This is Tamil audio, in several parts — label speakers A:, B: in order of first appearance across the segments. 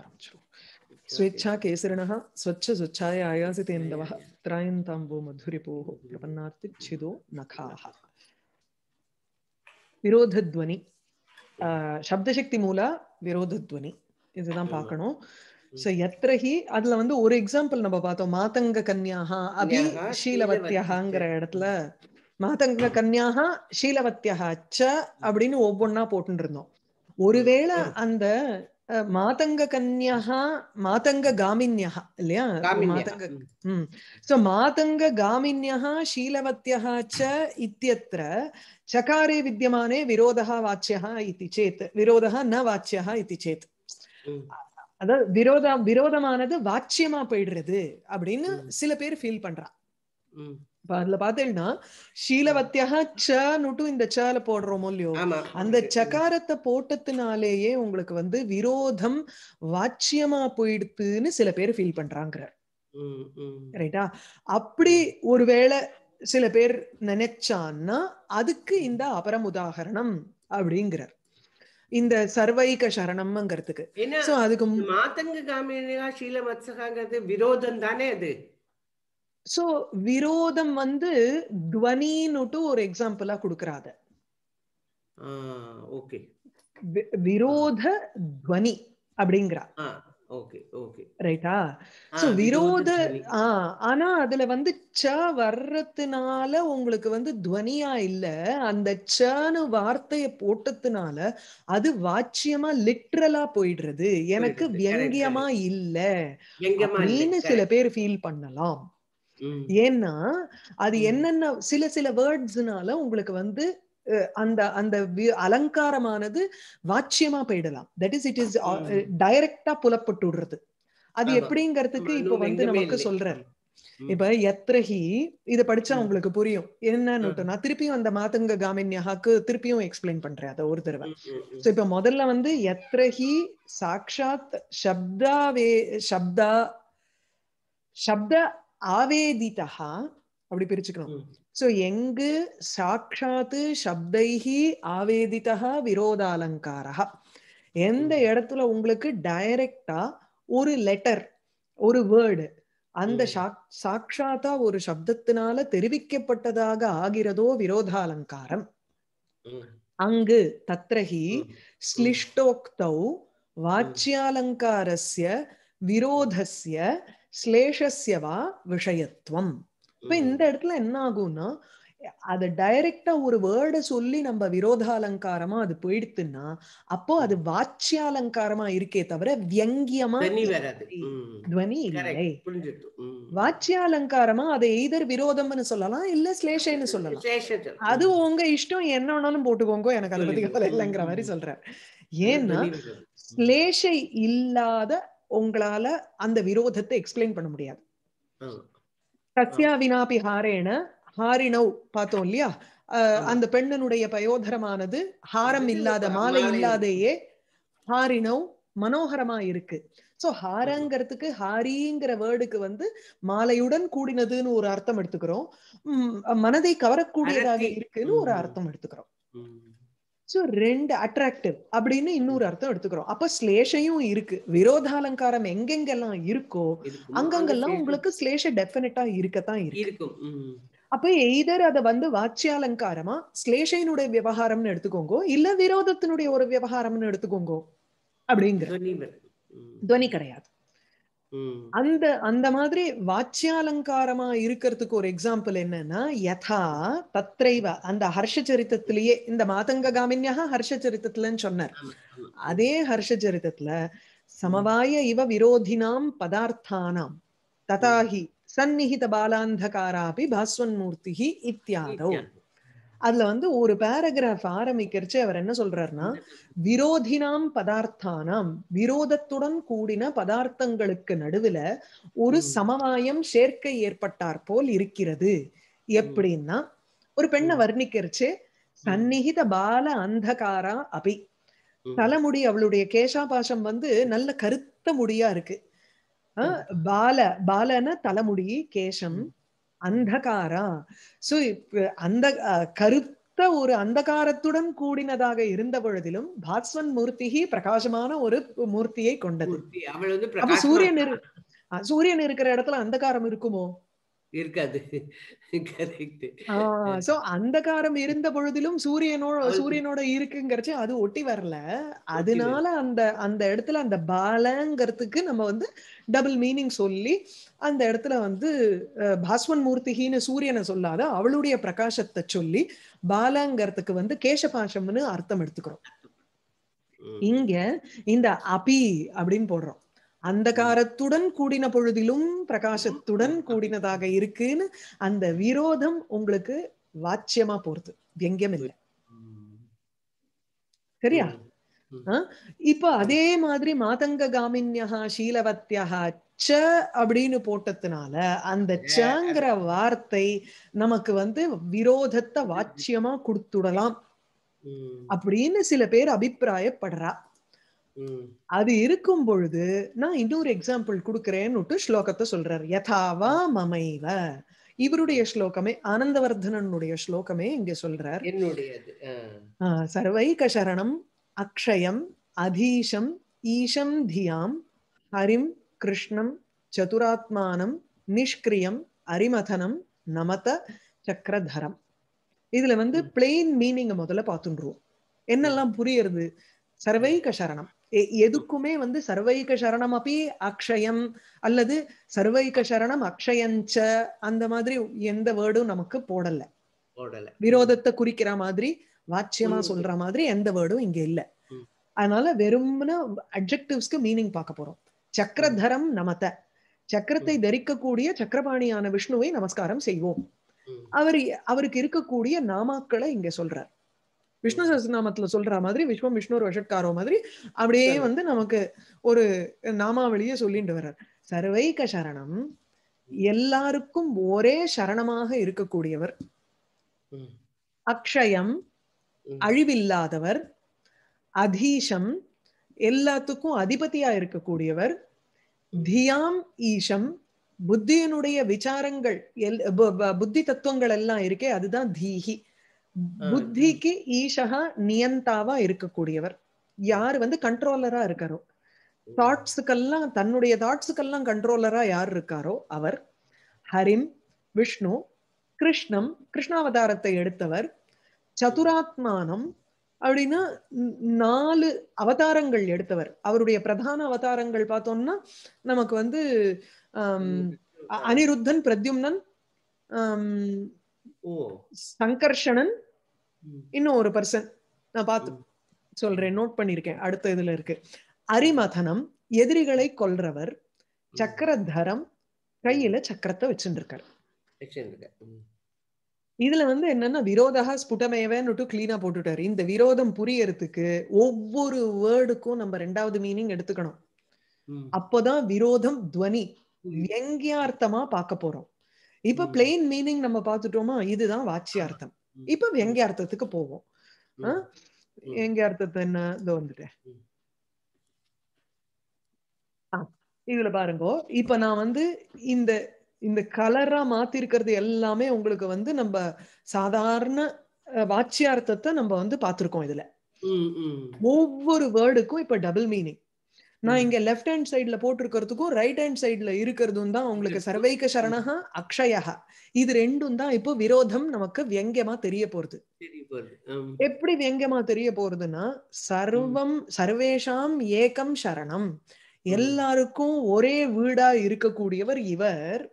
A: ஆரம்பிச்சிருவோம் ஸ்வேச்சா கேசரிணா ஸ்வச்ச ஸ்வச்சாய ஆயாசிதேந்தவ திராயந்தாம்போ விரோதத்வனி மூல இதுதான் பார்க்கணும் சோ எத்திரஹி அதுல வந்து ஒரு எக்ஸாம்பிள் நம்ம பார்த்தோம் மாதங்க கன்யாகா அபி ஷீலவத்தியாங்கிற இடத்துல மாதங்க கன்யாஹா ஷீலவத்தியா ச அப்படின்னு ஒவ்வொன்னா போட்டுட்டு இருந்தோம் ஒருவேளை அந்த மாதங்கன்யா மாதங்காமின்யா இல்லையா மாதங்க சோ மாதங்காமின்யா शीलवत्यः च इत्यत्र चकारे विद्यमाने विरोधः वाच्यः इति चेत् विरोधः न அதாவது விரோத விரோதமானது வாச்சியமா போயிடுறது அப்படின்னு சில பேர் ஃபீல் பண்றான் அதுல பாத்தீங்கன்னா சீலவத்தியா சனுட்டு இந்த சால போடுறோமோ இல்லையோ அந்த சகாரத்தை போட்டத்தினாலேயே உங்களுக்கு வந்து விரோதம் வாட்சியமா போயிடுத்துன்னு சில பேர் ஃபீல் பண்றாங்க ரைட்டா அப்படி ஒருவேளை சில பேர் நினைச்சான்னா அதுக்கு இந்த அபரம் உதாகரணம் அப்படிங்கிறார் இந்த சர்வைக சரணம்ங்கிறதுக்கு அதுக்கு மாத்தங்க காமியா சீல மத்சகாங்கிறது விரோதம் தானே அது சோ விரோதம் வந்து துவனின்னுட்டு ஒரு எக்ஸாம்பிளா கொடுக்கறாத ஓகே விரோத துவனி அப்படிங்கிறா ரைட்டா சோ விரோத ஆனா அதுல வந்து ச வர்றதுனால உங்களுக்கு வந்து துவனியா இல்ல அந்த சனு வார்த்தைய போட்டதுனால அது வாச்சியமா லிட்ரலா போயிடுறது எனக்கு வியங்கியமா இல்ல அப்படின்னு சில பேர் ஃபீல் பண்ணலாம் ஏன்னா அது என்னென்ன சில சில வேர்ட்ஸ்னால உங்களுக்கு வந்து அந்த அந்த அலங்காரமானது வாட்சியமா போயிடலாம் தட் இஸ் இட் இஸ் டைரக்டா புலப்பட்டு விடுறது அது எப்படிங்கிறதுக்கு இப்ப வந்து நமக்கு சொல்ற இப்ப எத்ரஹி இத படிச்சா உங்களுக்கு புரியும் என்ன திருப்பியும் அந்த மாதங்க காமின்யாக்கு திருப்பியும் எக்ஸ்பிளைன் பண்றேன் அதை ஒரு தடவை இப்ப முதல்ல வந்து எத்ரஹி சாக்ஷாத் சப்தாவே சப்தா சப்த ஆவேதிதா அப்படி பிரிச்சுக்கணும் சோ எங்கு சாட்சாத்து சப்தைஹி ஆவேதிதா விரோதாலங்காரா எந்த இடத்துல உங்களுக்கு டைரக்டா ஒரு லெட்டர் ஒரு வேர்டு அந்த சாட்சாத்தா ஒரு சப்தத்தினால தெரிவிக்கப்பட்டதாக ஆகிறதோ விரோதாலங்காரம் அங்கு தத்ரஹி ஸ்லிஷ்டோக்தௌ வாச்சியாலங்காரஸ்ய விரோதஸ்ய ஸ்லேஷஸ்யவா விஷயத்துவம் இப்ப இந்த இடத்துல என்ன ஆகும்னா அது டைரக்டா ஒரு வேர்ட சொல்லி நம்ம விரோதாலங்காரமா அது போயிடுத்துன்னா அப்போ அது வாச்சியாலங்காரமா இருக்கே தவிர வியங்கியமா துவனி இல்லை வாச்சியாலங்காரமா அதை எய்தர் விரோதம்னு சொல்லலாம் இல்ல ஸ்லேஷன்னு சொல்லலாம் அது உங்க இஷ்டம் வேணாலும் போட்டுக்கோங்க எனக்கு அதை பத்தி இல்லைங்கிற மாதிரி சொல்றேன் ஏன்னா ஸ்லேஷை இல்லாத உங்களால அந்த விரோதத்தை எக்ஸ்பிளைன் பண்ண முடியாது சத்யா வினாபி ஹாரேன ஹாரினவ் பார்த்தோம் இல்லையா அந்த பெண்ணனுடைய பயோதரமானது ஹாரம் இல்லாத மாலை இல்லாதையே ஹாரினவ் மனோகரமா இருக்கு சோ ஹாரங்கிறதுக்கு ஹாரிங்கிற வேர்டுக்கு வந்து மாலையுடன் கூடினதுன்னு ஒரு அர்த்தம் எடுத்துக்கிறோம் மனதை கவரக்கூடியதாக இருக்குன்னு ஒரு அர்த்தம் எடுத்துக்கிறோம் ஸோ ரெண்டு அட்ராக்டிவ் அப்படின்னு இன்னொரு அர்த்தம் எடுத்துக்கிறோம் அப்போ ஸ்லேஷையும் இருக்கு விரோதாலங்காரம் எங்கெங்கெல்லாம் இருக்கோ அங்கங்கெல்லாம் உங்களுக்கு ஸ்லேஷ டெஃபினட்டா இருக்கத்தான் இருக்கு அப்ப எய்தர் அத வந்து வாட்சியாலங்காரமா ஸ்லேஷையினுடைய விவகாரம்னு எடுத்துக்கோங்க இல்ல விரோதத்தினுடைய ஒரு விவகாரம்னு எடுத்துக்கோங்க அப்படிங்கிற துவனி கிடையாது அந்த அந்த மாதிரி வாச்சியாலங்காரமா இருக்கிறதுக்கு ஒரு எக்ஸாம்பிள் என்னன்னா யதா தத்ரைவ அந்த ஹர்ஷ இந்த மாதங்க காமின்யா ஹர்ஷ சொன்னார் அதே ஹர்ஷ சமவாய இவ விரோதினாம் பதார்த்தானாம் ததாஹி சந்நிஹித பாலாந்தகாராபி பாஸ்வன்மூர்த்தி இத்தியாதோ அதுல வந்து ஒரு பேராகிராஃப் ஆரம்பிக்கிறச்சு அவர் என்ன சொல்றாருன்னா விரோதினாம் பதார்த்தானாம் விரோதத்துடன் கூடின பதார்த்தங்களுக்கு நடுவுல ஒரு சமவாயம் சேர்க்கை ஏற்பட்டார் போல் இருக்கிறது எப்படின்னா ஒரு பெண்ணை வர்ணிக்கிறச்சு சந்நிகித பால அந்தகாரா அபி தலைமுடி அவளுடைய கேசாபாசம் வந்து நல்ல கருத்த முடியா இருக்கு பால பாலன தலைமுடி கேசம் அந்தகாரா சோ அந்த கருத்த ஒரு அந்தகாரத்துடன் கூடினதாக இருந்த பொழுதிலும் பாஸ்வன் மூர்த்தி பிரகாசமான ஒரு மூர்த்தியை கொண்டது சூரியன் சூரியன் இருக்கிற இடத்துல அந்தகாரம் இருக்குமோ இருக்காது சோ அந்தகாரம் இருந்த பொழுதிலும் சூரியனோட சூரியனோட இருக்குங்கிறச்சு அது ஒட்டி வரல அதனால அந்த அந்த இடத்துல அந்த பாலங்கிறதுக்கு நம்ம வந்து டபுள் மீனிங் சொல்லி அந்த இடத்துல வந்து பாஸ்வன் மூர்த்திகின்னு சூரியனை சொல்லாத அவளுடைய பிரகாசத்தை சொல்லி பாலங்கிறதுக்கு வந்து கேசபாஷம்னு அர்த்தம் எடுத்துக்கிறோம் இங்க இந்த அபி அப்படின்னு போடுறோம் அந்தகாரத்துடன் கூடின பொழுதிலும் பிரகாசத்துடன் கூடினதாக இருக்குன்னு அந்த விரோதம் உங்களுக்கு வாச்சியமா போறது வியங்கியம் இல்லை சரியா இப்ப அதே மாதிரி மாதங்க காமின்யா சீலவத்தியா ச அப்படின்னு போட்டதுனால அந்த சங்கிற வார்த்தை நமக்கு வந்து விரோதத்தை வாச்சியமா கொடுத்துடலாம் அப்படின்னு சில பேர் அபிப்பிராயப்படுறா அது இருக்கும் பொழுது நான் இன்னொரு எக்ஸாம்பிள் கொடுக்கறேன்னு ஸ்லோகத்தை சொல்றாரு யதாவா மமைவ இவருடைய ஸ்லோகமே ஆனந்தவர்தனனுடைய ஸ்லோகமே இங்க சொல்றார் சர்வை சர்வைக சரணம் அக்ஷயம் அதீஷம் ஈஷம் தியாம் ஹரிம் கிருஷ்ணம் சதுராத்மானம் நிஷ்கிரியம் அரிமதனம் நமத சக்கரதரம் இதுல வந்து பிளெயின் மீனிங் முதல்ல பார்த்துருவோம் என்னெல்லாம் புரியறது சர்வைக சரணம் எதுக்குமே வந்து சர்வைக சரணம் அப்படி அக்ஷயம் அல்லது சர்வைக சரணம் அக்ஷயஞ்ச அந்த மாதிரி எந்த வேர்டும் நமக்கு போடல போடல விரோதத்தை குறிக்கிற மாதிரி வாட்சியமா சொல்ற மாதிரி எந்த வேர்டும் இங்க இல்ல அதனால வெறும்னா அட்ஜெக்டிவ்ஸ்க்கு மீனிங் பார்க்க போறோம் சக்கரதரம் நமத்த சக்கரத்தை தரிக்கக்கூடிய சக்கரபாணியான விஷ்ணுவை நமஸ்காரம் செய்வோம் அவர் அவருக்கு இருக்கக்கூடிய நாமாக்களை இங்க சொல்றார் விஷ்ணு சஹசிரநாமத்துல சொல்ற மாதிரி விஸ்வம் விஷ்ணுர் வஷட்காரோ மாதிரி அப்படியே வந்து நமக்கு ஒரு நாமாவளிய சொல்லிட்டு வர்றார் சர்வைக சரணம் எல்லாருக்கும் ஒரே சரணமாக இருக்கக்கூடியவர் அக்ஷயம் அழிவில்லாதவர் அதீஷம் எல்லாத்துக்கும் அதிபதியா இருக்கக்கூடியவர் தியாம் ஈஷம் புத்தியனுடைய விசாரங்கள் எல் புத்தி தத்துவங்கள் எல்லாம் இருக்கே அதுதான் தீஹி புத்திக்கு ஈஷகா நியந்தாவா இருக்கக்கூடியவர் யார் வந்து கண்ட்ரோலரா இருக்காரோ தாட்ஸுக்கெல்லாம் தன்னுடைய தாட்ஸுக்கெல்லாம் கண்ட்ரோலரா யார் இருக்காரோ அவர் ஹரிம் விஷ்ணு கிருஷ்ணம் கிருஷ்ணாவதாரத்தை எடுத்தவர் சதுராத்மானம் அப்படின்னா நாலு அவதாரங்கள் எடுத்தவர் அவருடைய பிரதான அவதாரங்கள் பார்த்தோம்னா நமக்கு வந்து அனிருத்தன் பிரத்யும்னன் சங்கர்ஷணன் இன்னும் ஒரு பர்சன் நான் பார்த்து சொல்றேன் நோட் பண்ணிருக்கேன் அடுத்த இதுல இருக்கு அரிமதனம் எதிரிகளை கொல்றவர் சக்கரதரம் கையில சக்கரத்தை வச்சுருக்காரு இதுல வந்து என்னன்னா விரோதா ஸ்புடமேவன்னுட்டு கிளீனா போட்டுட்டாரு இந்த விரோதம் புரியறதுக்கு ஒவ்வொரு வேர்டுக்கும் நம்ம ரெண்டாவது மீனிங் எடுத்துக்கணும் அப்போதான் விரோதம் துவனி வியங்கியார்த்தமா பார்க்க போறோம் இப்ப பிளெயின் மீனிங் நம்ம பார்த்துட்டோமா இதுதான் வாட்சியார்த்தம் இப்ப அர்த்தத்துக்கு போவோம் எங்க அர்த்தத்தை என்ன இதோ வந்துட்டேன் இதுல பாருங்க இப்ப நான் வந்து இந்த இந்த கலரா இருக்கிறது எல்லாமே உங்களுக்கு வந்து நம்ம சாதாரண வாட்சியார்த்தத்தை நம்ம வந்து பாத்துருக்கோம் இதுல ஒவ்வொரு வேர்டுக்கும் இப்ப டபுள் மீனிங் நான் இங்க லெஃப்ட் ஹேண்ட் சைட்ல போட்டிருக்கிறதுக்கும் ரைட் ஹேண்ட் சைட்ல இருக்கிறதும் தான் உங்களுக்கு சர்வைக சரணகா அக்ஷயஹா இது ரெண்டும் தான் இப்போ விரோதம் நமக்கு வியங்கியமா தெரிய போறது எப்படி வியங்கியமா தெரிய போறதுன்னா சர்வம் சர்வேஷாம் ஏகம் சரணம் எல்லாருக்கும் ஒரே வீடா இருக்கக்கூடியவர் இவர்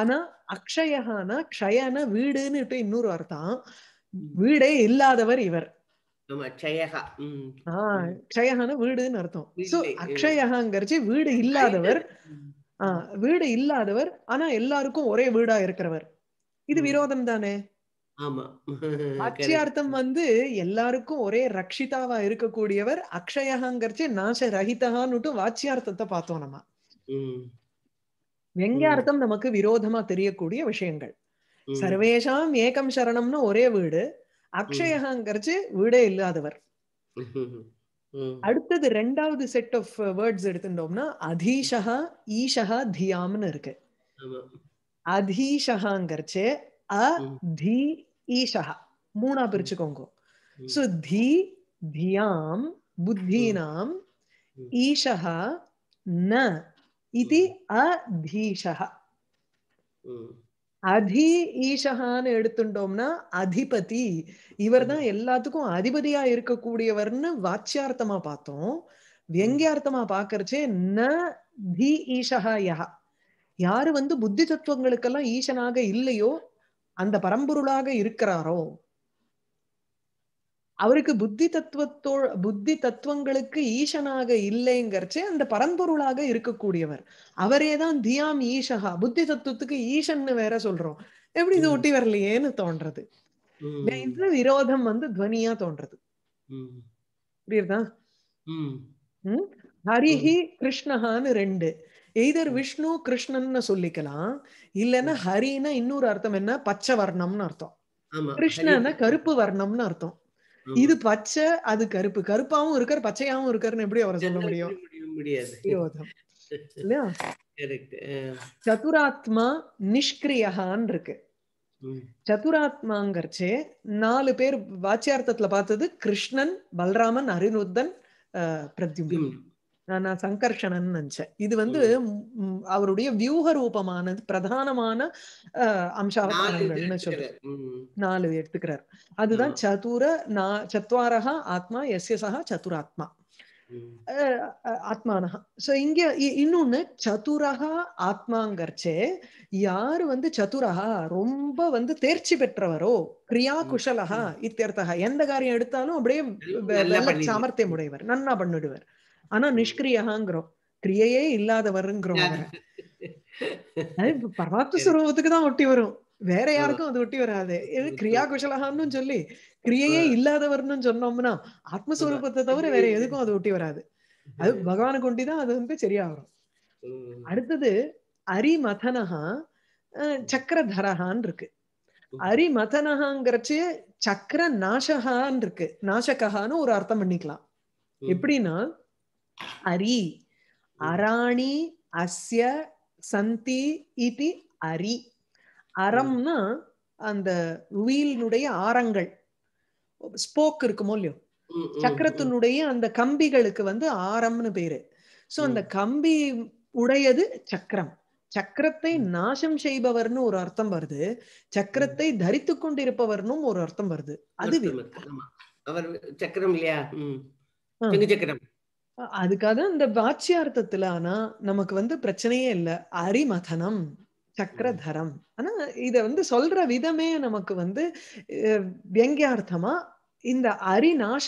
A: ஆனா அக்ஷயஹானா க்ஷயன வீடுன்னு இன்னொரு அர்த்தம் வீடே இல்லாதவர் இவர் வீடு இல்லாதவர் ஆஹ் வீடு இல்லாதவர் ஆனா எல்லாருக்கும் ஒரே வீடா இருக்கிறவர் இது விரோதம் தானே அக்ஷயார்த்தம் வந்து எல்லாருக்கும் ஒரே ரக்ஷிதாவா இருக்கக்கூடியவர் அக்ஷயகாங்கிறச்சு நாச ரஹிதகான்னு வாச்சியார்த்தத்தை பார்த்தோம் நம்ம வெங்கியார்த்தம் நமக்கு விரோதமா தெரியக்கூடிய விஷயங்கள் சர்வேஷாம் ஏகம் சரணம்னு ஒரே வீடு அக்ஷயகாங்கிறது வீடே இல்லாதவர் அடுத்தது ரெண்டாவது செட் ஆஃப் வேர்ட்ஸ் uh, எடுத்துட்டோம்னா அதீஷகா ஈஷகா தியாம்னு இருக்கு அதீஷகாங்கிறச்சு அ தி ஈஷகா மூணா பிரிச்சுக்கோங்க சோ தி தியாம் புத்தீனாம் ஈஷகா ந இது அதீஷகா அதி ஈஷஹான்னு எடுத்துட்டோம்னா அதிபதி இவர் தான் எல்லாத்துக்கும் அதிபதியா இருக்கக்கூடியவர்னு வாச்சியார்த்தமா பார்த்தோம் வியங்கியார்த்தமா பாக்குறச்சே ந தி ஈஷகா யா யாரு வந்து புத்தி தத்துவங்களுக்கெல்லாம் ஈசனாக இல்லையோ அந்த பரம்பொருளாக இருக்கிறாரோ அவருக்கு புத்தி தத்துவத்தோ புத்தி தத்துவங்களுக்கு ஈசனாக இல்லைங்கிறச்சே அந்த பரம்பொருளாக இருக்கக்கூடியவர் அவரேதான் தியாம் ஈஷகா புத்தி தத்துவத்துக்கு ஈஷன்னு வேற சொல்றோம் எப்படி இது ஒட்டி வரலையேன்னு தோன்றது விரோதம் வந்து துவனியா தோன்றது புரியுதா ஹரிஹி கிருஷ்ணஹான்னு ரெண்டு எய்தர் விஷ்ணு கிருஷ்ணன்னு சொல்லிக்கலாம் இல்லைன்னா ஹரின்னா இன்னொரு அர்த்தம் என்ன பச்சை வர்ணம்னு அர்த்தம் கிருஷ்ணன்னா கருப்பு வர்ணம்னு அர்த்தம் இது பச்சை அது கருப்பு கருப்பாவும் இருக்காரு பச்சையாவும் இருக்காருன்னு எப்படி அவரை சொல்ல முடியும் சதுராத்மா நிஷ்கிரியான் இருக்கு சதுராத்மாங்கிறச்சே நாலு பேர் வாச்சியார்த்தத்துல பார்த்தது கிருஷ்ணன் பல்ராமன் அருணுத்தன் பிரத்யும் நான் சங்கர்ஷணன் நினைச்சேன் இது வந்து அவருடைய வியூக ரூபமானது பிரதானமான அம்சாவதாரங்கள்னு சொல்றேன் நாலு எடுத்துக்கிறார் அதுதான் சதுர நா சத்வாரகா ஆத்மா எஸ் சகா சதுராத்மா ஆத்மானஹா சோ இங்க இன்னொன்னு சதுரகா ஆத்மாங்கர்ச்சே யாரு வந்து சதுரகா ரொம்ப வந்து தேர்ச்சி பெற்றவரோ கிரியா குஷலகா இத்தியர்த்தகா எந்த காரியம் எடுத்தாலும் அப்படியே சாமர்த்தியம் உடையவர் நன்னா பண்ணிடுவர் ஆனா நிஷ்கிரியகாங்கிறோம் கிரியையே இல்லாதவருங்கிறோம் பரமாத்ம சுரூபத்துக்கு தான் ஒட்டி வரும் வேற யாருக்கும் அது ஒட்டி வராது கிரியா குஷலகான்னு சொல்லி கிரியையே இல்லாதவர்னு சொன்னோம்னா ஆத்மஸ்வரூபத்தை தவிர வேற எதுக்கும் அது ஒட்டி வராது அது பகவான ஒண்டிதான் அது வந்து சரியா வரும் அடுத்தது அரிமதனஹா சக்கரதரஹான் இருக்கு அரிமதனஹாங்கிறச்சு சக்கர நாசகான் இருக்கு நாசகஹான்னு ஒரு அர்த்தம் பண்ணிக்கலாம் எப்படின்னா அரி அராணி அஸ்ய சந்தி இது அரி அறம்னா அந்த வீலினுடைய ஆரங்கள் ஸ்போக் இருக்குமோ இல்லையோ சக்கரத்தினுடைய அந்த கம்பிகளுக்கு வந்து ஆரம்னு பேரு சோ அந்த கம்பி உடையது சக்கரம் சக்கரத்தை நாசம் செய்பவர்னு ஒரு அர்த்தம் வருது சக்கரத்தை தரித்து கொண்டிருப்பவர்னும் ஒரு அர்த்தம் வருது அது அவர் சக்கரம் இல்லையா சக்கரம் அதுக்காக இந்த வாட்சியார்த்தத்துல ஆனா நமக்கு வந்து பிரச்சனையே இல்லை அரிமதனம் சக்கரதரம் ஆனா இத வந்து சொல்ற விதமே நமக்கு வந்து வியங்கியார்த்தமா இந்த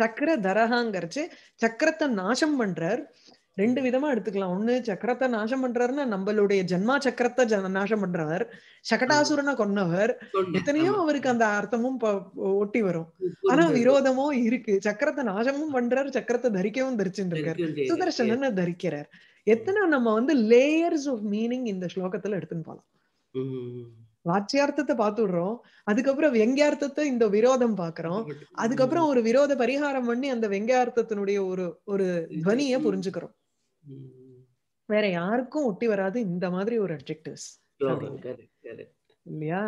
A: சக்கர தரகாங்கிறச்சு சக்கரத்தை நாசம் பண்றார் ரெண்டு விதமா எடுத்துக்கலாம் ஒண்ணு சக்கரத்தை நாசம் பண்றாருன்னா நம்மளுடைய ஜென்மா சக்கரத்தை நாசம் பண்றார் சகடாசுரனை கொன்னவர் எத்தனையோ அவருக்கு அந்த அர்த்தமும் ஒட்டி வரும் ஆனா விரோதமோ இருக்கு சக்கரத்தை நாசமும் பண்றாரு சக்கரத்தை தரிக்கவும் தரிச்சுருக்காரு சுதர்சன தரிக்கிறார் எத்தனை நம்ம வந்து லேயர்ஸ் ஆஃப் மீனிங் இந்த ஸ்லோகத்துல எடுத்துன்னு போலாம் வாட்சியார்த்தத்தை விடுறோம் அதுக்கப்புறம் வெங்கியார்த்தத்தை இந்த விரோதம் பாக்குறோம் அதுக்கப்புறம் ஒரு விரோத பரிகாரம் பண்ணி அந்த வெங்கியார்த்தத்தினுடைய ஒரு ஒரு துவனிய புரிஞ்சுக்கிறோம் வேற யாருக்கும் ஒட்டி வராது இந்த மாதிரி ஒரு அப்ஜெக்டிவ்ஸ் இல்லையா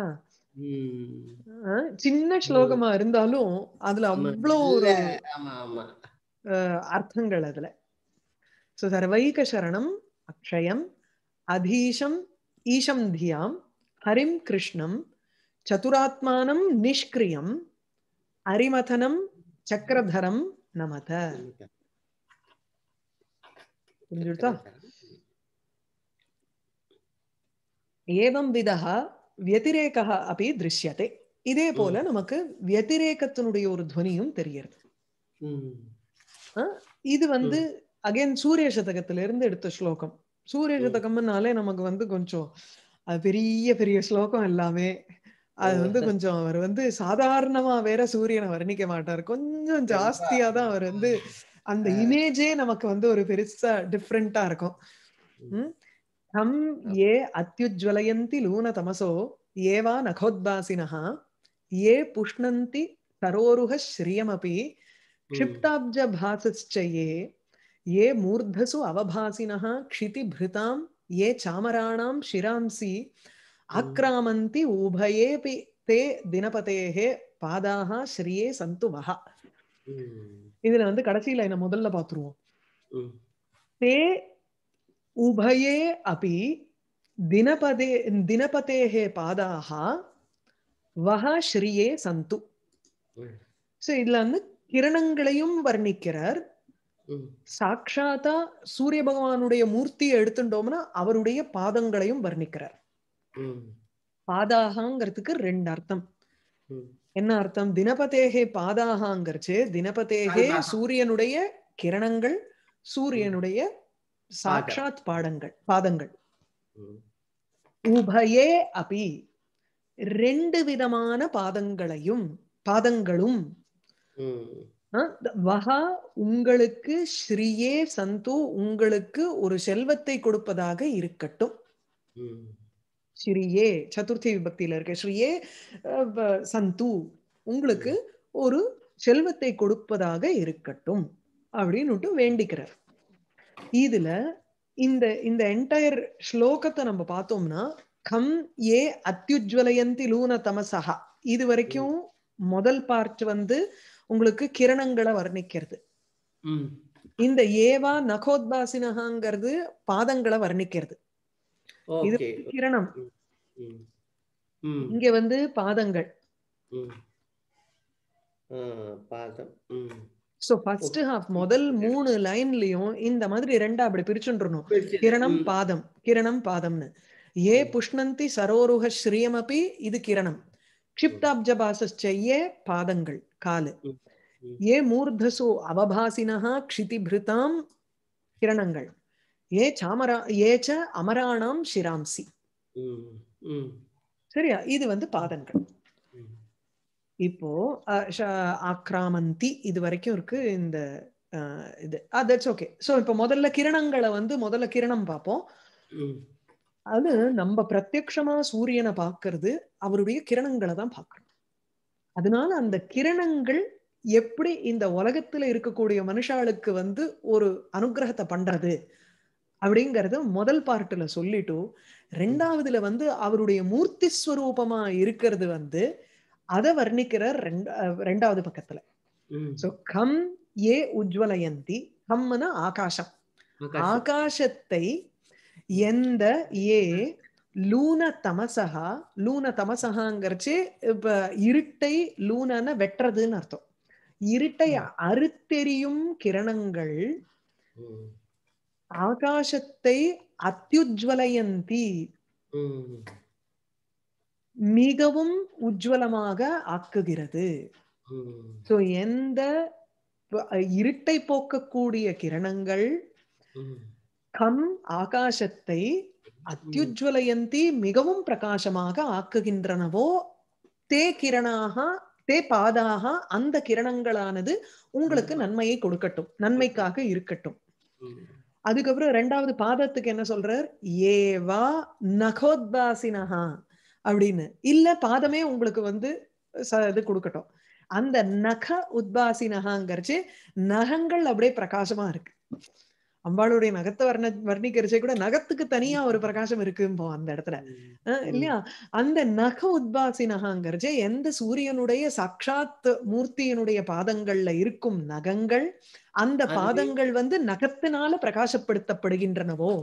A: சின்ன ஸ்லோகமா இருந்தாலும் அதுல அவ்வளவு ஒரு அர்த்தங்கள் அதுல சோ சர்வைக சரணம் அக்ஷயம் அதீஷம் ஈஷம் தியாம் ஹரிம் கிருஷ்ணம் சதுராத்மானம் நிஷ்கிரியம் அரிமதனம் சக்கரதரம் நமத புரிஞ்சுடுதா ஏவம் விதா வத்திரேகா அப்படி திருஷ்யத்தை இதே போல நமக்கு வத்திரேகத்தினுடைய ஒரு துவனியும் தெரியறது இது வந்து அகைன் சூரிய சதகத்துல இருந்து எடுத்த ஸ்லோகம் சூரிய சதகம்னாலே நமக்கு வந்து கொஞ்சம் அது பெரிய பெரிய ஸ்லோகம் எல்லாமே அது வந்து கொஞ்சம் அவர் வந்து சாதாரணமா வேற சூரியனை வர்ணிக்க மாட்டார் கொஞ்சம் ஜாஸ்தியா தான் அவர் வந்து அந்த இமேஜே நமக்கு வந்து ஒரு விதسا டிஃபரெண்டா இருக்கும் தம் ஏ அத்யுஜ்வலயந்தி லூன तमसो ஏவா நகோத்வாசினஹ ஏ புஷ் なんติ சரோ Ruh ஸ்ரீயமபி क्षिப்தாபஜ भासस्यே ஏ மூர்தது அவபாசினஹ ക്ഷിதி భృతಾಂ ఏ చామరాణామ్ శిరాంసి ఆక్రమந்தி ఊభయేపి తే దినపతేహే పాదాః శ్రీయే సന്തുమహ இதுல வந்து கடைசி லைனை முதல்ல பாத்துருவோம் தே உபயே அபி தினபதே தினபதேஹே பாதாகா வஹா ஸ்ரீயே சந்து சோ இதுல வந்து கிரணங்களையும் வர்ணிக்கிறார் சாட்சாத்தா சூரிய பகவானுடைய மூர்த்தியை எடுத்துட்டோம்னா அவருடைய பாதங்களையும் வர்ணிக்கிறார் பாதாகங்கிறதுக்கு ரெண்டு அர்த்தம் என்ன அர்த்தம் தினபதேகே பாதாகாங்கிறச்சு தினபதேகே சூரியனுடைய கிரணங்கள் சூரியனுடைய சாட்சாத் பாடங்கள் பாதங்கள் உபயே அபி ரெண்டு விதமான பாதங்களையும் பாதங்களும் வகா உங்களுக்கு ஸ்ரீயே சந்தோ உங்களுக்கு ஒரு செல்வத்தை கொடுப்பதாக இருக்கட்டும் ஸ்ரீயே சதுர்த்தி விபக்தியில இருக்க ஸ்ரீயே சந்து உங்களுக்கு ஒரு செல்வத்தை கொடுப்பதாக இருக்கட்டும் அப்படின்னுட்டு வேண்டிக்கிறார் இதுல இந்த இந்த என்டையர் ஸ்லோகத்தை நம்ம பார்த்தோம்னா கம் ஏ அத்தியுஜ்வலயந்தி லூன தமசகா இது வரைக்கும் முதல் பார்ட் வந்து உங்களுக்கு கிரணங்களை வர்ணிக்கிறது இந்த ஏவா நகோத்பாசினகாங்கிறது பாதங்களை வர்ணிக்கிறது இது கிரணம் இங்க வந்து பாதங்கள் பாதம் சோ ஃபர்ஸ்ட் ஹாஃப் முதல் மூணு லைன்லயும் இந்த மாதிரி ரெண்டா அப்படி பிரிச்சுன்றணும் கிரணம் பாதம் கிரணம் பாதம்னு ஏ புஷ்ணந்தி சரோருக ஸ்ரீயமபி இது கிரணம் க்ஷிப்தாப்ஜபாசே பாதங்கள் காலு ஏ மூர்தசு அவபாசினா க்ஷிதிபிருதாம் கிரணங்கள் ஏ சாமரா ஏச்ச அமராணாம் ஷிராம்சி சரியா இது வந்து பாதங்கள் இப்போ ஆக்ராமந்தி இது வரைக்கும் இருக்கு இந்த இது தட்ஸ் ஓகே சோ இப்போ முதல்ல கிரணங்களை வந்து முதல்ல கிரணம் பார்ப்போம் அது நம்ம பிரத்யக்ஷமா சூரியனை பார்க்கறது அவருடைய கிரணங்களை தான் பார்க்கணும் அதனால அந்த கிரணங்கள் எப்படி இந்த உலகத்துல இருக்கக்கூடிய மனுஷாளுக்கு வந்து ஒரு அனுகிரகத்தை பண்றது அப்படிங்கிறத முதல் பார்ட்டில் சொல்லிட்டு ரெண்டாவதுல வந்து அவருடைய மூர்த்தி ஸ்வரூபமா இருக்கிறது வந்து அதை வர்ணிக்கிறார் ரெண்டாவது பக்கத்துல சோ கம் ஏ உஜ்வலயந்தி கம்னா ஆகாசம் ஆகாசத்தை எந்த ஏ லூன தமசகா லூன தமசகாங்கிறச்சு இப்ப இருட்டை லூனன வெட்டுறதுன்னு அர்த்தம் இருட்டை அறுத்தெறியும் கிரணங்கள் ஆகாசத்தை அத்தியுஜ்வலயந்தி மிகவும் உஜ்வலமாக ஆக்குகிறது சோ எந்த இருட்டை போக்கக்கூடிய கிரணங்கள் கம் ஆகாசத்தை அத்தியுஜ்வலயந்தி மிகவும் பிரகாசமாக ஆக்குகின்றனவோ தே கிரணாக தே பாதாக அந்த கிரணங்களானது உங்களுக்கு நன்மையை கொடுக்கட்டும் நன்மைக்காக இருக்கட்டும் அதுக்கப்புறம் ரெண்டாவது பாதத்துக்கு என்ன சொல்றார் ஏவா நகோத்பாசினஹா அப்படின்னு இல்ல பாதமே உங்களுக்கு வந்து இது கொடுக்கட்டும் அந்த நக உத்பாசினஹாங்கிறச்சு நகங்கள் அப்படியே பிரகாசமா இருக்கு அம்பாளுடைய நகத்தை வர்ண வர்ணிக்கிறச்சே கூட நகத்துக்கு தனியா ஒரு பிரகாசம் இருக்கும்போ அந்த இடத்துல இல்லையா அந்த நக உத்பாசினகாங்கிறச்சே எந்த சூரியனுடைய சாட்சாத் மூர்த்தியினுடைய பாதங்கள்ல இருக்கும் நகங்கள் அந்த பாதங்கள் வந்து நகத்தினால பிரகாசப்படுத்தப்படுகின்றனவோ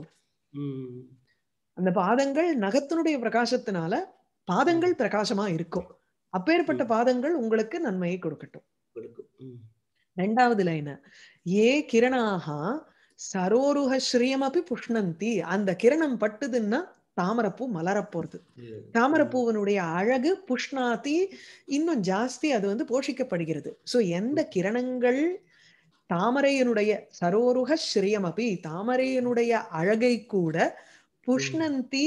A: அந்த பாதங்கள் நகத்தினுடைய பிரகாசத்தினால பாதங்கள் பிரகாசமா இருக்கும் அப்பேற்பட்ட பாதங்கள் உங்களுக்கு நன்மையை கொடுக்கட்டும் ரெண்டாவது லைன ஏ கிரணாகா சரோருக ஸ்ரீயம் அப்படி புஷ்ணந்தி அந்த கிரணம் பட்டுதுன்னா தாமரப்பூ மலரப்போறது தாமரப்பூவனுடைய அழகு புஷ்ணாத்தி இன்னும் ஜாஸ்தி அது வந்து போஷிக்கப்படுகிறது சோ எந்த கிரணங்கள் தாமரையனுடைய சரோருக ஸ்ரீயம் அப்படி தாமரையனுடைய அழகை கூட புஷ்ணந்தி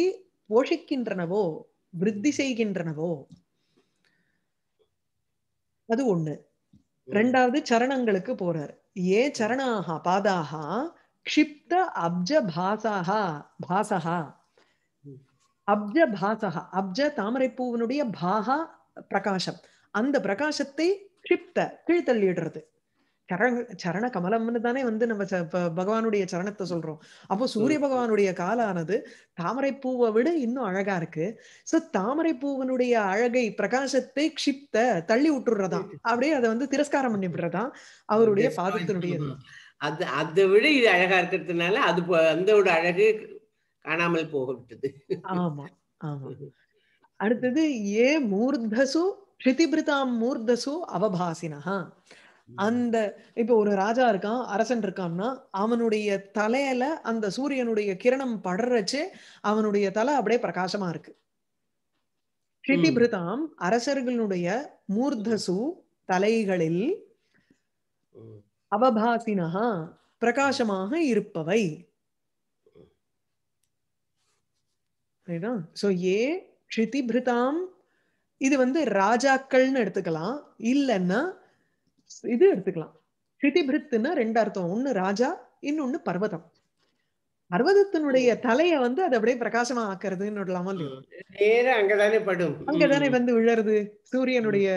A: போஷிக்கின்றனவோ விருத்தி செய்கின்றனவோ அது ஒண்ணு ரெண்டாவது சரணங்களுக்கு போறார் ஏ சரணாகா பாதாகா क्षिप्त अब्ज भासः भासः அப்ஜ அப்ஜ தாமரை பூவனுடைய பாகா பிரகாசம் அந்த பிரகாசத்தை கிப்த கீழ்த்தள்ளிடுறது சரண சரண கமலம்னு தானே வந்து நம்ம பகவானுடைய சரணத்தை சொல்றோம் அப்போ சூரிய பகவானுடைய காலானது தாமரை பூவை விட இன்னும் அழகா இருக்கு சோ தாமரை பூவனுடைய அழகை பிரகாசத்தை க்ஷிப்த தள்ளி விட்டுறதாம் அப்படியே அதை வந்து திரஸ்காரம் பண்ணி விடுறதா அவருடைய பாதத்தினுடைய அது அதை விட இது அழகா இருக்கிறதுனால அது அந்த அழகு காணாமல் போக விட்டது ஆமா ஆமா அடுத்தது ஏ மூர்தசு ஹிருதிபிருதாம் மூர்தசு அவபாசினா அந்த இப்ப ஒரு ராஜா இருக்கான் அரசன் இருக்கான்னா அவனுடைய தலையில அந்த சூரியனுடைய கிரணம் படுறச்சு அவனுடைய தலை அப்படியே பிரகாசமா இருக்கு ஹிருதிபிருதாம் அரசர்களுடைய மூர்தசு தலைகளில் அவபாசினா பிரகாசமாக இருப்பவை சோ ஏ க்ஷிதிபிருதாம் இது வந்து ராஜாக்கள்னு எடுத்துக்கலாம் இல்லைன்னா இது எடுத்துக்கலாம் க்ஷிதிபிருத்துன்னா ரெண்டு அர்த்தம் ஒன்று ராஜா இன்னொன்னு பர்வதம் பர்வதத்தினுடைய தலைய வந்து அது அப்படியே பிரகாசமா ஆக்குறதுன்னு விடலாமா இல்லையா அங்கதானே படும் அங்கதானே வந்து விழருது சூரியனுடைய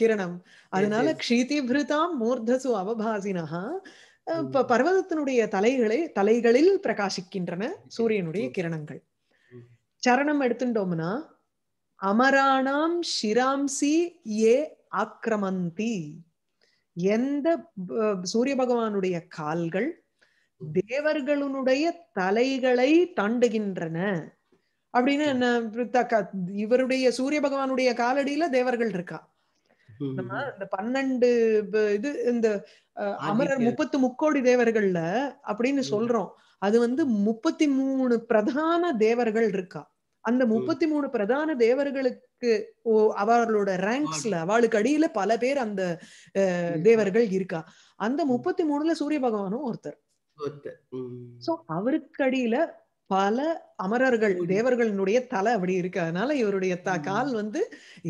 A: கிரணம் அதனால க்ஷீதிபிருதாம் மூர்தசு அவபாசினா பர்வதத்தினுடைய தலைகளை தலைகளில் பிரகாசிக்கின்றன சூரியனுடைய கிரணங்கள் சரணம் எடுத்துட்டோம்னா அமராணாம் ஷிராம்சி ஏ ஆக்கிரமந்தி எந்த சூரிய பகவானுடைய கால்கள் தேவர்களுடைய தலைகளை தாண்டுகின்றன அப்படின்னு என்ன இவருடைய சூரிய பகவானுடைய காலடியில தேவர்கள் இருக்கா நம்ம இந்த பன்னெண்டு இது இந்த அமரர் முப்பத்து முக்கோடி தேவர்கள்ல அப்படின்னு சொல்றோம் அது வந்து முப்பத்தி மூணு பிரதான தேவர்கள் இருக்கா அந்த முப்பத்தி மூணு பிரதான தேவர்களுக்கு அவர்களோட ரேங்க்ஸ்ல அவளுக்கு அடியில பல பேர் அந்த தேவர்கள் இருக்கா அந்த முப்பத்தி மூணுல சூரிய பகவானும் ஒருத்தர் சோ அவருக்கு அடியில பல அமரர்கள் தேவர்களினுடைய தலை அப்படி இருக்கு அதனால இவருடைய த கால் வந்து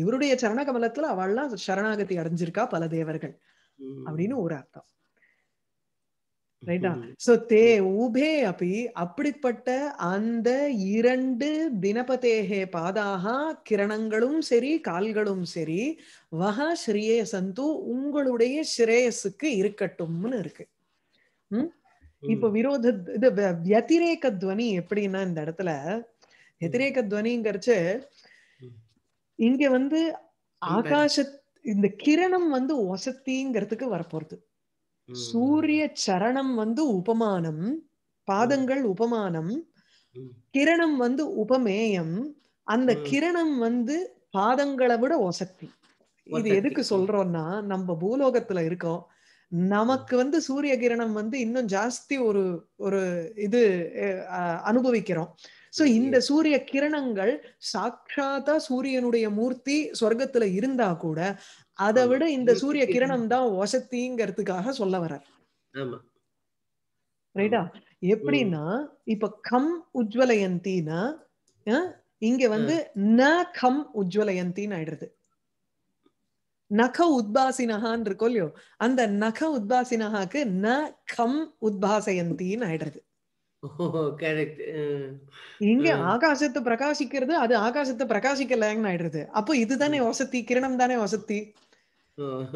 A: இவருடைய சரண கமலத்துல அவள்லாம் சரணாகதி அடைஞ்சிருக்கா பல தேவர்கள் அப்படின்னு ஒரு அர்த்தம் ரைட்டா சோ தே உபே அப்படி அப்படிப்பட்ட அந்த இரண்டு தினபதேகே பாதாக கிரணங்களும் சரி கால்களும் சரி வகா ஸ்ரீயசந்து உங்களுடைய ஸ்ரேயஸுக்கு இருக்கட்டும்னு இருக்கு உம் இப்ப விரோத இது வத்திரேக துவனி எப்படின்னா இந்த இடத்துல வத்திரேக துவனிங்கிறச்சு இங்க வந்து ஆகாச இந்த கிரணம் வந்து ஒசத்திங்கிறதுக்கு வரப்போறது சூரிய சரணம் வந்து உபமானம் பாதங்கள் உபமானம் கிரணம் வந்து உபமேயம் அந்த கிரணம் வந்து பாதங்களை விட ஒசக்தி இது எதுக்கு சொல்றோம்னா நம்ம பூலோகத்துல இருக்கோம் நமக்கு வந்து சூரிய கிரணம் வந்து இன்னும் ஜாஸ்தி ஒரு ஒரு இது அனுபவிக்கிறோம் சோ இந்த சூரிய கிரணங்கள் சாட்சாத்தா சூரியனுடைய மூர்த்தி சொர்க்கத்துல இருந்தா கூட அதை விட இந்த சூரிய கிரணம் தான் வசத்திங்கிறதுக்காக சொல்ல வர்ற ரைட்டா எப்படின்னா இப்ப கம் உஜ்வலயந்தின்னா இங்க வந்து ந கம் உஜ்வலயந்தின்னு ஆயிடுறது நக உத்பாசினஹான் இருக்கோ இல்லையோ அந்த நக உத்பாசினஹாக்கு ந கம் உத்பாசயந்தின்னு ஆயிடுறது இங்க ஆகாசத்தை பிரகாசிக்கிறது அது ஆகாசத்தை பிரகாசிக்கலன்னு ஆயிடுறது அப்போ இதுதானே வசதி கிரணம் தானே வசதி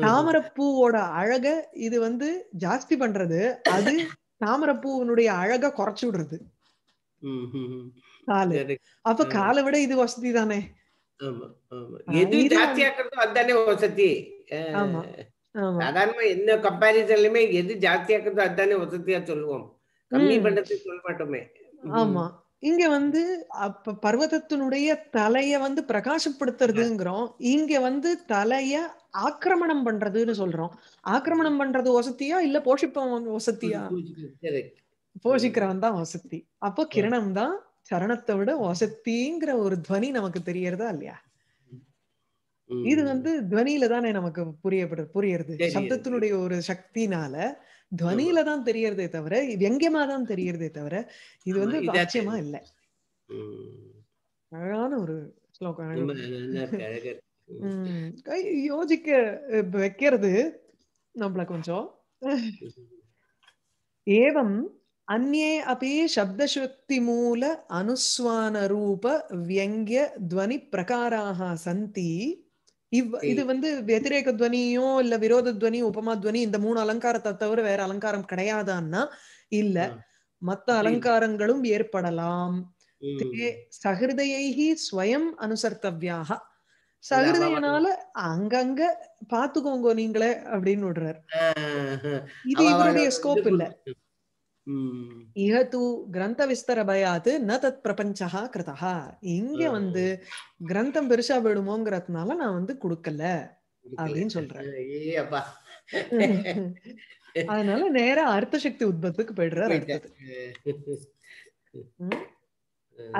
A: தாமரப்பூவோட அழக இது வந்து ஜாஸ்தி பண்றது அது தாமரப்பூவினுடைய அழக குறைச்சு விடுறது காலு அப்ப காலை விட இது வசதி தானே எது ஜாஸ்தியாக்குறதோ அதுதானே வசதி சாதாரணமா என்ன கம்பாரிசன்லயுமே எது ஜாஸ்தியாக்குறதோ அதுதானே வசதியா சொல்லுவோம் கம்மி பண்றது சொல்ல மாட்டோமே ஆமா இங்க வந்து அப்ப பர்வதத்தினுடைய தலைய வந்து பிரகாசப்படுத்துறதுங்கிறோம் இங்க வந்து தலைய ஆக்கிரமணம் பண்றதுன்னு சொல்றோம் ஆக்கிரமணம் பண்றது வசதியா இல்ல போஷிப்பவன் வசதியா போஷிக்கிறவன் தான் வசதி அப்போ கிரணம் தான் சரணத்தை விட வசத்திங்கிற ஒரு துவனி நமக்கு தெரியறதா இல்லையா இது வந்து துவனியில தானே நமக்கு புரியப்படுது புரியறது சப்தத்தினுடைய ஒரு சக்தினால துவனியில தான் தெரியறதே தவிர வியங்கியமா தான் தெரியறதே தவிர இது வந்து ஆச்சரியமா இல்லை அழகான ஒரு ஸ்லோகம் யோசிக்க வைக்கிறது நம்மள கொஞ்சம் ஏவம் மூல ரூப வியங்கிய துவனி பிரகாராக சந்தி இவ் இது வந்து வெதிரேக துவனியோ இல்ல விரோத துவனி உபமா துவனி இந்த மூணு அலங்காரத்தை தவிர வேற அலங்காரம் கிடையாதான்னா இல்ல மத்த அலங்காரங்களும் ஏற்படலாம் சகிருதையை ஸ்வயம் அனுசர்த்தவியாக சகிருதையனால அங்கங்க பாத்துக்கோங்க நீங்களே அப்படின்னு விடுறாரு இது இவருடைய ஸ்கோப் இல்ல இஹ தூ கிரந்த விஸ்தர பயாது ந தத் பிரபஞ்சா கிருதா இங்க வந்து கிரந்தம் பெருசா போயிடுமோங்கிறதுனால நான் வந்து கொடுக்கல அப்படின்னு சொல்றேன் அதனால நேரா அர்த்த சக்தி உத்பத்துக்கு போயிடுறாரு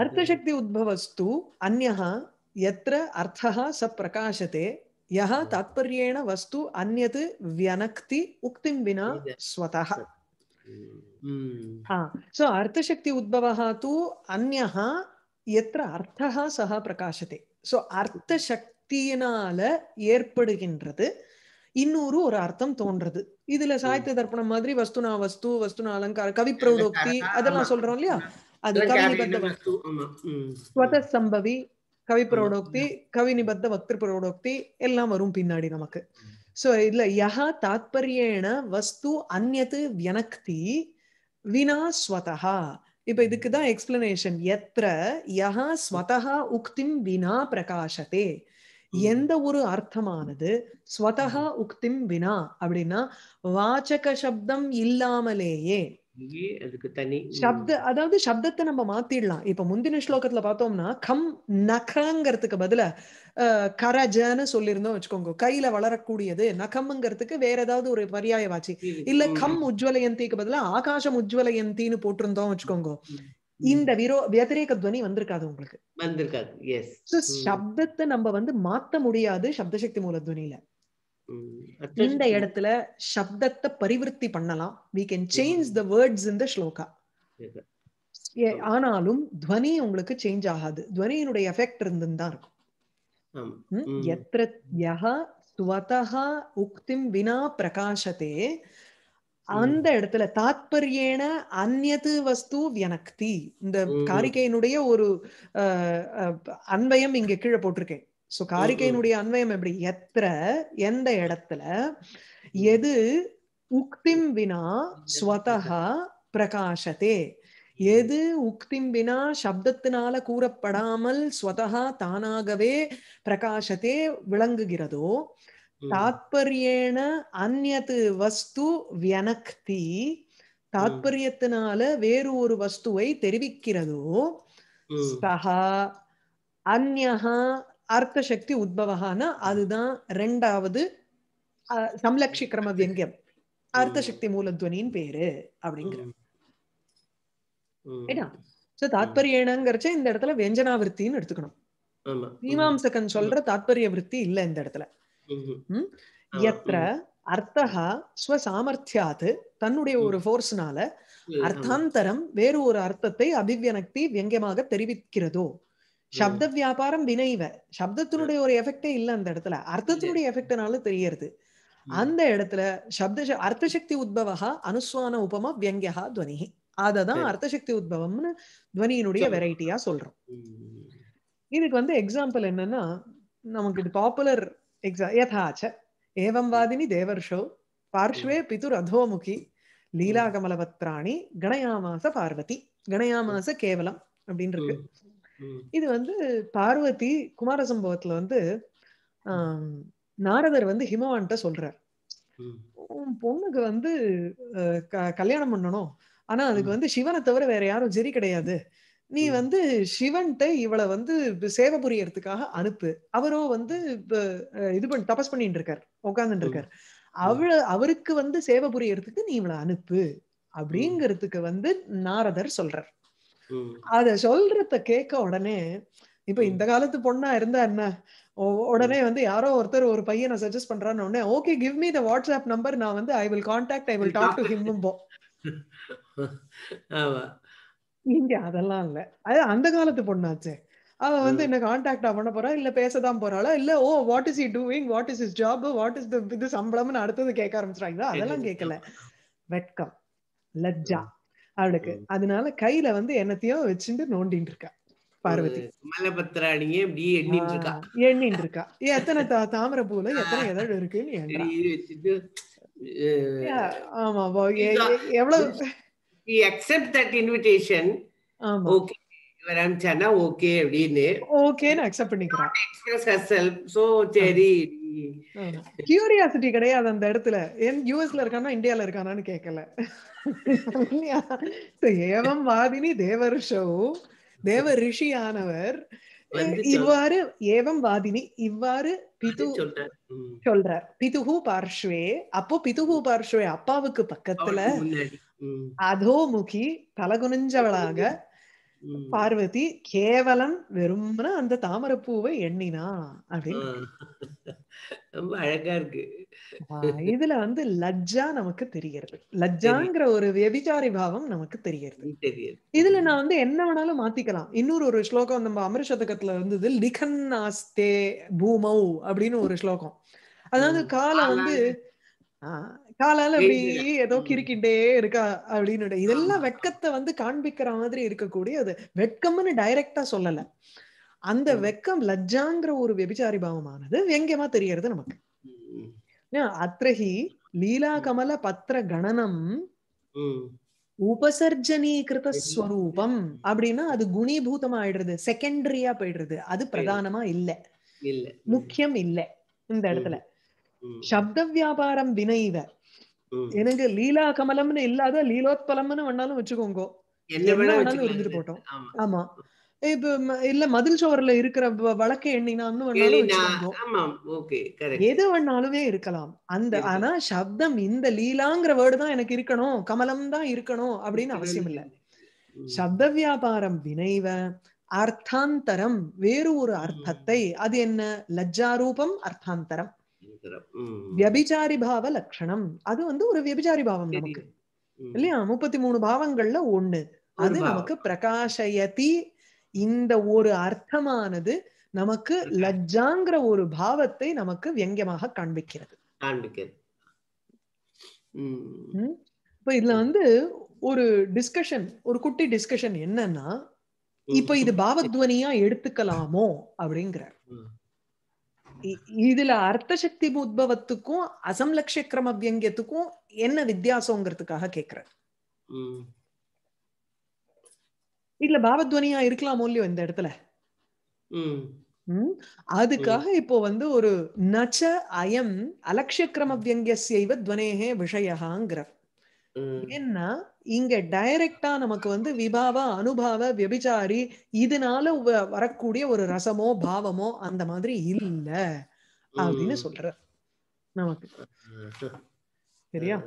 A: அர்த்த சக்தி உத்பவஸ்து அந்யஹா எத்திர அர்த்தஹா ச பிரகாசத்தே யஹ தாத்பர்யேண வஸ்து அந்யத் வியனக்தி உக்திம் வினா ஸ்வதஹ सो अर्थशक्ति उद्भवः तु अन्यः எத்த அர்த்தா சக பிரகாசத்தை அர்த்த சக்தியினால ஏற்படுகின்றது இன்னொரு ஒரு அர்த்தம் தோன்றது இதுல சாகித்ய தர்ப்பணம் மாதிரி வஸ்துனா வஸ்து வஸ்துனா அலங்கார கவி பிரௌடோக்தி அதெல்லாம் சொல்றோம் இல்லையா அது கவி நிபத்த சம்பவி கவி பிரவுடோக்தி கவி நிபத்த வக்திரு பிரவுடோக்தி எல்லாம் வரும் பின்னாடி நமக்கு சோ இதுல யஹா தாத்பரியேன வஸ்து அந்நத்து வியனக்தி வினா ஸ்வதா இப்ப இதுக்குதான் எக்ஸ்பிளனேஷன் எத்திர யஹா ஸ்வதா உக்திம் வினா பிரகாசத்தே எந்த ஒரு அர்த்தமானது ஸ்வதா உக்திம் வினா அப்படின்னா வாச்சக சப்தம் இல்லாமலேயே அதுக்கு தனி சப்த அதாவது சப்தத்தை நம்ம மாத்திடலாம் இப்ப முந்தின ஸ்லோகத்துல பார்த்தோம்னா கம் நகங்கிறதுக்கு பதில கரஜன்னு சொல்லியிருந்தோம் வச்சுக்கோங்க கையில வளரக்கூடியது நகம்ங்கிறதுக்கு வேற ஏதாவது ஒரு பரியாய வாச்சு இல்ல கம் உஜ்வலயந்திக்கு பதிலா ஆகாஷம் உஜ்வலயந்தின்னு போட்டிருந்தோம் வச்சுக்கோங்க இந்த விரோ வத்திரேக துவனி வந்திருக்காது உங்களுக்கு வந்திருக்காது சப்தத்தை நம்ம வந்து மாத்த முடியாது சப்தசக்தி மூல துவனியில இந்த இடத்துல சப்தத்தை பரிவிருத்தி பண்ணலாம் we can change the words in the shloka ஆனாலும் துவனி உங்களுக்கு சேஞ்ச் ஆகாது துவனியினுடைய எஃபெக்ட் இருந்து தான் இருக்கும் यत्र यः स्वतः உக்திம் வினா பிரகாஷத்தே அந்த இடத்துல தாத்பரியேன அந்நது வஸ்து வியனக்தி இந்த காரிகையினுடைய ஒரு அன்வயம் இங்க கீழே போட்டிருக்கேன் சோ காரிக்கையினுடைய அன்வயம் எப்படி எத்திர எந்த இடத்துல எது உக்திம் வினா ஸ்வதா பிரகாஷத்தே எது உக்திம்பினா சப்தத்தினால கூறப்படாமல் ஸ்வதா தானாகவே பிரகாசத்தே விளங்குகிறதோ தாத்பரியேன அந்நது வஸ்து வியனக்தி தாத்பரியத்தினால வேறு ஒரு வஸ்துவை தெரிவிக்கிறதோ சஹா அந்யஹா அர்த்த சக்தி உத்பவகான அதுதான் ரெண்டாவது சம்லக்ஷிக்ரம வியங்கம் வியங்கியம் அர்த்த சக்தி மூலத்வனின் பேரு அப்படிங்கிற ரைட்டா சோ தாத்பரியனங்கிறச்ச இந்த இடத்துல வியஞ்சனாவிருத்தின்னு எடுத்துக்கணும் மீமாம்சகன் சொல்ற தாத்பரிய விருத்தி இல்ல இந்த இடத்துல எத்திர அர்த்தா ஸ்வசாமர்த்தியாது தன்னுடைய ஒரு போர்ஸ்னால அர்த்தாந்தரம் வேறு ஒரு அர்த்தத்தை அபிவியனக்தி வியங்கியமாக தெரிவிக்கிறதோ சப்த வியாபாரம் வினைவ சப்தத்தினுடைய ஒரு எஃபெக்டே இல்ல அந்த இடத்துல அர்த்தத்தினுடைய எஃபெக்ட்னால தெரியறது அந்த இடத்துல சப்த சக்தி உத்பவகா அனுஸ்வான உபமா வியங்கியா துவனிகி அததான் அர்த்தசக்தி உத்பவம்னு துவனியினுடைய வெரைட்டியா சொல்றோம் இதுக்கு வந்து எக்ஸாம்பிள் என்னன்னா நமக்கு இது பாப்புலர் எக்ஸா யதாச்ச ஏவம் வாதினி தேவர்ஷோ பார்ஷ்வே பிதுர் அதோமுகி லீலாகமலபத்ராணி கணயாமாச பார்வதி கணயாமாச கேவலம் அப்படின்னு இருக்கு இது வந்து பார்வதி குமார சம்பவத்துல வந்து நாரதர் வந்து ஹிமவான்ட்ட சொல்றார் பொண்ணுக்கு வந்து கல்யாணம் பண்ணணும் ஆனா அதுக்கு வந்து சிவனை தவிர வேற யாரும் சரி கிடையாது நீ வந்து சிவன்கிட்ட இவளை வந்து சேவை புரியறதுக்காக அனுப்பு அவரோ வந்து இது பண்ணி தபஸ் பண்ணிட்டு இருக்கார் உட்காந்துட்டு இருக்கார் அவள அவருக்கு வந்து சேவை புரியறதுக்கு நீ இவளை அனுப்பு அப்படிங்கிறதுக்கு வந்து நாரதர் சொல்றார் அத சொல்றத கேட்க உடனே இப்ப இந்த காலத்து பொண்ணா இருந்தா என்ன உடனே வந்து யாரோ ஒருத்தர் ஒரு பையனை சஜஸ்ட் பண்றான்னு உடனே okay give me the WhatsApp number நான் வந்து I will contact I will talk to him போ இங்க அதெல்லாம் இல்ல அது அந்த காலத்து பொண்ணாச்சே அவ வந்து என்ன கான்டாக்ட் பண்ண போறா இல்ல பேசதான் போறாளா இல்ல oh what is he doing what is is job what is இது சம்பளம்னு அடுத்தது கேட்க ஆரம்பிச்சிட்டாங்களா அதெல்லாம் கேட்கல வெட்கம் லஜ்ஜா அவளுக்கு அதனால கையில வந்து என்னத்தையோ வச்சுட்டு நோண்டின்னு இருக்கா பார்வதி மலபத்திராணியே இப்படி எண்ணிட்டு இருக்கா எண்ணிட்டு இருக்கா எத்தனை தாமரை பூல எத்தனை எதழ் இருக்குன்னு ஆமா ஓகே அப்படின்னு ஓகேன்னு அக்செப்ட் பண்ணிக்கிறான் சோ சரி கியூரியாசிட்டி கிடையாது அந்த இடத்துல ஏன் இருக்கானா இந்தியால ஏவம் தேவ ரிஷவு இவ்வாறு ஏவம் வாதினி இவ்வாறு பிது சொல்றார் பிதுகு பார்ஷ்வே அப்போ பிதுகு பார்ஷ்வே அப்பாவுக்கு பக்கத்துல அதோ முகி தலகுனிஞ்சவளாக பார்வதி கேவலம் வெறும்னா அந்த தாமரப்பூவை எண்ணினா அப்படின்னு ரொம்ப அழகா இருக்கு இதுல வந்து லஜ்ஜா நமக்கு தெரியறது லஜ்ஜாங்கிற ஒரு வெபிச்சாரி பாவம் நமக்கு தெரியறது இதுல நான் வந்து என்ன வேணாலும் மாத்திக்கலாம் இன்னொரு ஒரு ஸ்லோகம் நம்ம அமிர்த சதகத்துல இருந்தது லிகன் ஆஸ்தே பூமௌ அப்படின்னு ஒரு ஸ்லோகம் அதாவது காலம் வந்து காலால அப்படி ஏதோ கிறுக்கிட்டே இருக்கா அப்படின்னு இதெல்லாம் வெட்கத்தை வந்து காண்பிக்கிற மாதிரி இருக்கக்கூடிய அது வெட்கம்னு டைரக்டா சொல்லல அந்த வெக்கம் லஜ்ஜாங்கிற ஒரு வெபிச்சாரி பாவமானது வெங்கமா தெரியறது நமக்கு அத்ரஹி லீலா கமல பத்திர கணனம் உபசர்ஜனீகிருத ஸ்வரூபம் அப்படின்னா அது குணீபூதமா ஆயிடுறது செகண்டரியா போயிடுறது அது பிரதானமா இல்ல முக்கியம் இல்ல இந்த இடத்துல சப்த வியாபாரம் வினைவ எனக்கு லீலா கமலம்னு இல்லாத லீலோத்பலம்னு வேணாலும் வச்சுக்கோங்க என்ன வேணாலும் இருந்துட்டு போட்டோம் ஆமா இப்ப இல்ல மதில் சுவர்ல இருக்கிற வழக்கை எண்ணினாம்னு எது வேணாலுமே இருக்கலாம் அந்த ஆனா சப்தம் இந்த லீலாங்கிற வேர்டு தான் எனக்கு இருக்கணும் கமலம் தான் இருக்கணும் அப்படின்னு அவசியம் இல்ல சப்த வியாபாரம் வினைவ அர்த்தாந்தரம் வேறு ஒரு அர்த்தத்தை அது என்ன லஜ்ஜாரூபம் அர்த்தாந்தரம் வியபிச்சாரி பாவ லட்சணம் அது வந்து ஒரு வியபிச்சாரி பாவம் நமக்கு இல்லையா முப்பத்தி மூணு பாவங்கள்ல ஒண்ணு அது நமக்கு பிரகாஷயதி இந்த ஒரு அர்த்தமானது நமக்கு லஜ்ஜாங்கிற ஒரு பாவத்தை நமக்கு வியங்கியமாக காண்பிக்கிறது இப்ப இதுல வந்து ஒரு டிஸ்கஷன் ஒரு குட்டி டிஸ்கஷன் என்னன்னா இப்ப இது பாவத்வனியா எடுத்துக்கலாமோ அப்படிங்கிற இதுல அர்த்த சக்தி உத்பவத்துக்கும் அசம்லட்சிய கிரம வியங்கியத்துக்கும் என்ன வித்தியாசங்கிறதுக்காக கேக்குற வீட்டுல பாபத்வனியா இருக்கலாமோ இல்லையோ இந்த இடத்துல அதுக்காக இப்போ வந்து ஒரு நச்ச அயம் அலட்சியக்கிரம வியங்கியசைவ துவனேகே விஷயாங்கிற ஏன்னா இங்க டைரக்டா நமக்கு வந்து விபாவ அனுபாவ வியபிச்சாரி இதனால வரக்கூடிய ஒரு ரசமோ பாவமோ அந்த மாதிரி இல்ல அப்படின்னு சொல்ற நமக்கு சரியா